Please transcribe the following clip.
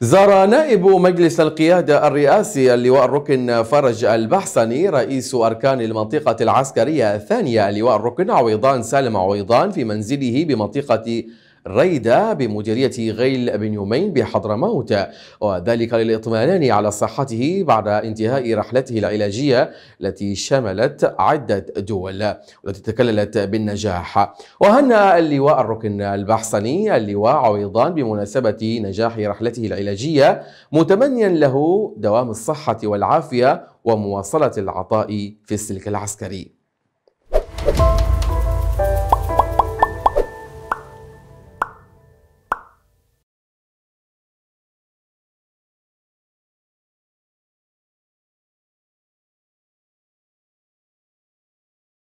زار نائب مجلس القيادة الرئاسي اللواء الركن فرج البحسني رئيس أركان المنطقة العسكرية الثانية اللواء الركن عويضان سالم عويضان في منزله بمنطقة ريدة بمديرية غيل بن يومين بحضرموت وذلك للإطمئنان على صحته بعد انتهاء رحلته العلاجية التي شملت عدة دول والتي تكللت بالنجاح وهنأ اللواء الركن البحصني اللواء عويضان بمناسبة نجاح رحلته العلاجية متمنيا له دوام الصحة والعافية ومواصلة العطاء في السلك العسكري